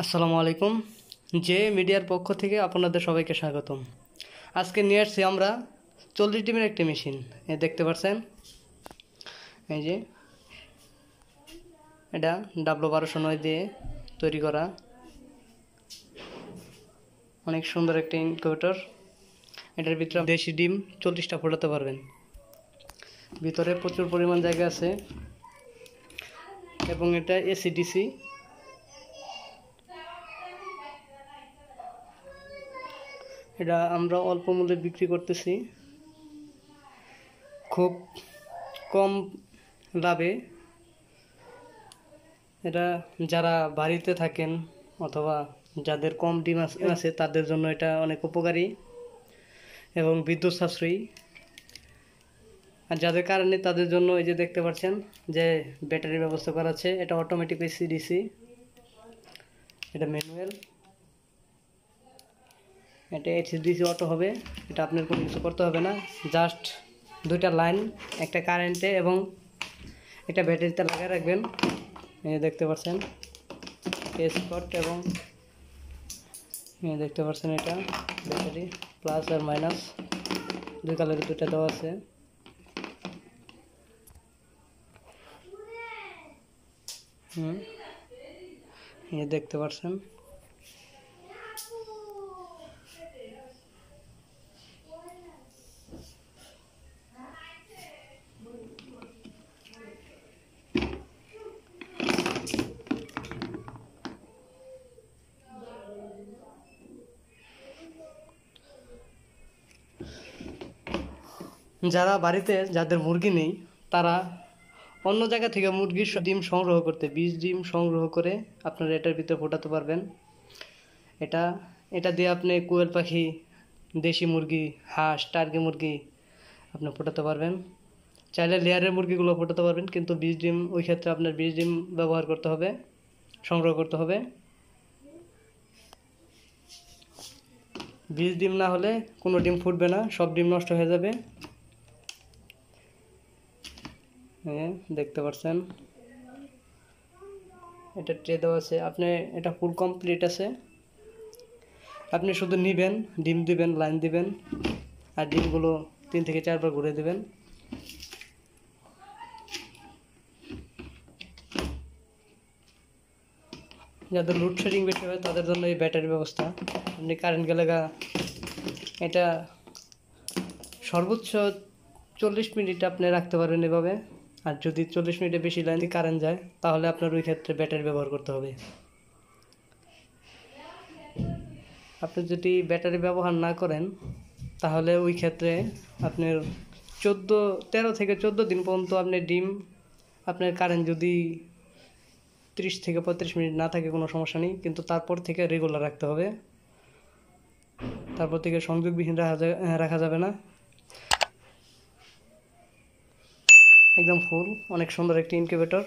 আসসালামু আলাইকুম জে মিডিয়ার পক্ষ থেকে আপনাদের সবাইকে স্বাগতম আজকে নিয়ে আসছি আমরা চল্লিশ ডিমের একটি মেশিন এ দেখতে পাচ্ছেন এই যে এটা ডাবলু বারোশো নয় দিয়ে তৈরি করা অনেক সুন্দর একটি ইনকিউবেটর এটার ভিতরে দেশি ডিম চল্লিশটা ফোটাতে পারবেন ভিতরে প্রচুর পরিমাণ জায়গা আছে এবং এটা এসিডিসি এটা আমরা অল্প মূল্যে বিক্রি করতেছি খুব কম লাভে এটা যারা বাড়িতে থাকেন অথবা যাদের কম ডিম আছে তাদের জন্য এটা অনেক উপকারী এবং বিদ্যুৎ সাশ্রয়ী আর যাদের কারণে তাদের জন্য এই যে দেখতে পাচ্ছেন যে ব্যাটারির ব্যবস্থা করা আছে এটা অটোমেটিক সিডিসি ডিসি এটা ম্যানুয়াল এটা ডিসি অটো হবে এটা আপনার কোনো কিছু করতে হবে না জাস্ট দুইটা লাইন একটা কারেন্টে এবং একটা ব্যাটারিতে লাগিয়ে রাখবেন দেখতে পাচ্ছেন স্পট এবং দেখতে পাচ্ছেন এটা ব্যাটারি প্লাস আর মাইনাস দুই কালার দুটা দেওয়া আছে হুম দেখতে পাচ্ছেন যারা বাড়িতে যাদের মুরগি নেই তারা অন্য জায়গা থেকে মুরগির ডিম সংগ্রহ করতে বীজ ডিম সংগ্রহ করে আপনারা এটার ভিতরে ফোটাতে পারবেন এটা এটা দিয়ে আপনি কুয়েল পাখি দেশি মুরগি হাঁস টার্গি মুরগি আপনি ফোটাতে পারবেন চাইলে লেয়ারের মুরগিগুলো ফোটাতে পারবেন কিন্তু বীজ ডিম ওই ক্ষেত্রে আপনার বীজ ডিম ব্যবহার করতে হবে সংগ্রহ করতে হবে বীজ ডিম না হলে কোনো ডিম ফুটবে না সব ডিম নষ্ট হয়ে যাবে হ্যাঁ, দেখতে পাচ্ছেন এটা ট্রে দেওয়া আছে আপনি এটা ফুল কমপ্লিট আছে আপনি শুধু নেবেন ডিম দিবেন লাইন দিবেন আর ডিমগুলো তিন থেকে চারবার ঘুরে দেবেন যাদের লোডশেডিং বেশি হয় তাদের জন্য এই ব্যাটারি ব্যবস্থা আপনি কারেন্ট গেলে এটা সর্বোচ্চ চল্লিশ মিনিট আপনি রাখতে পারবেন এভাবে আর যদি চল্লিশ মিনিটে বেশি লাইন কারেন্ট যায় তাহলে আপনার ওই ক্ষেত্রে ব্যাটারি ব্যবহার করতে হবে আপনি যদি ব্যাটারি ব্যবহার না করেন তাহলে ওই ক্ষেত্রে আপনার চোদ্দো তেরো থেকে চোদ্দ দিন পর্যন্ত আপনি ডিম আপনার কারেন্ট যদি ত্রিশ থেকে পঁয়ত্রিশ মিনিট না থাকে কোনো সমস্যা নেই কিন্তু তারপর থেকে রেগুলার রাখতে হবে তারপর থেকে সংযোগবিহীন রাখা রাখা যাবে না একদম ফুল অনেক সুন্দর একটি ইনকিউবেটর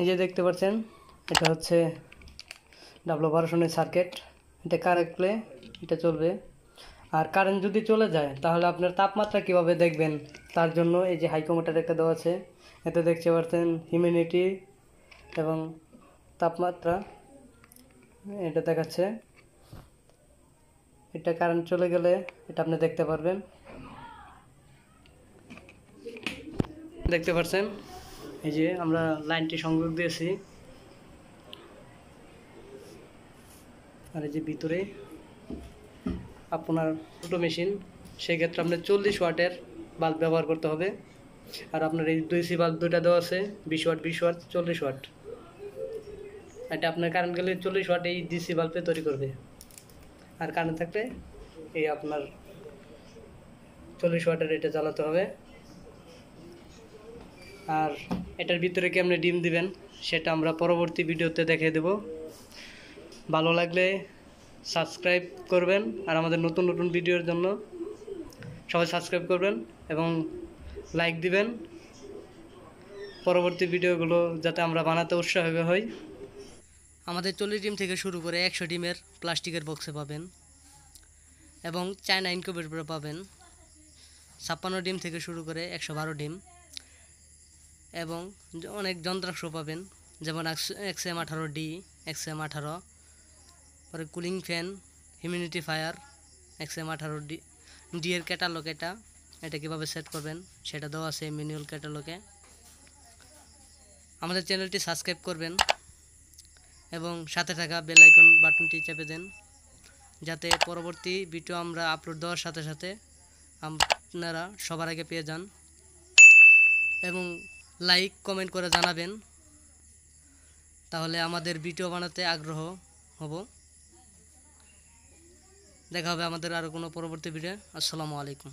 এই যে দেখতে পাচ্ছেন এটা হচ্ছে ডাবলো বারোশনের সার্কিট এটা প্লে এটা চলবে আর কারেন্ট যদি চলে যায় তাহলে আপনার তাপমাত্রা কিভাবে দেখবেন তার জন্য এই যে হাইকোমিটার একটা দেওয়া আছে এতে দেখতে পাচ্ছেন হিউমিনিটি এবং তাপমাত্রা এটা দেখাচ্ছে এটা কারেন্ট চলে গেলে এটা আপনি দেখতে পারবেন দেখতে পাচ্ছেন এই যে আমরা লাইনটি সংযোগ দিয়েছি আর এই যে ভিতরে আপনার ছোটো মেশিন সেক্ষেত্রে আপনার চল্লিশ ওয়াটের বাল্ব ব্যবহার করতে হবে আর আপনার এই দুই সি বাল্ব দুইটা দেওয়া আছে বিশ ওয়াট বিশ ওয়াট চল্লিশ ওয়াট এটা আপনার কারেন্ট গেলে চল্লিশ ওয়াট এই ডিসি বাল্বে তৈরি করবে আর কানে থাকলে এই আপনার চল্লিশ ওয়াটের এটা জ্বালাতে হবে আর এটার ভিতরে কি আপনি ডিম দিবেন সেটা আমরা পরবর্তী ভিডিওতে দেখিয়ে দেব ভালো লাগলে সাবস্ক্রাইব করবেন আর আমাদের নতুন নতুন ভিডিওর জন্য সবাই সাবস্ক্রাইব করবেন এবং লাইক দিবেন পরবর্তী ভিডিওগুলো যাতে আমরা বানাতে উৎসাহ হই আমাদের চল্লিশ ডিম থেকে শুরু করে একশো ডিমের প্লাস্টিকের বক্সে পাবেন এবং চায়না ইনকিউবেটরে পাবেন ছাপ্পান্ন ডিম থেকে শুরু করে একশো বারো ডিম এবং অনেক যন্ত্রাংশ পাবেন যেমন একশো এম আঠারো ডি একশো এম আঠারো পরে কুলিং ফ্যান হিউমিডিটি ফায়ার একশো এম আঠারো ডি ডি এর ক্যাটালগ এটা এটা কীভাবে সেট করবেন সেটা দেওয়া আছে ম্যানুয়াল ক্যাটালগে আমাদের চ্যানেলটি সাবস্ক্রাইব করবেন এবং সাথে থাকা বেলাইকন বাটনটি চেপে দেন যাতে পরবর্তী ভিডিও আমরা আপলোড দেওয়ার সাথে সাথে আপনারা সবার আগে পেয়ে যান এবং লাইক কমেন্ট করে জানাবেন তাহলে আমাদের ভিডিও বানাতে আগ্রহ হব দেখা হবে আমাদের আরও কোনো পরবর্তী ভিডিও আসসালামু আলাইকুম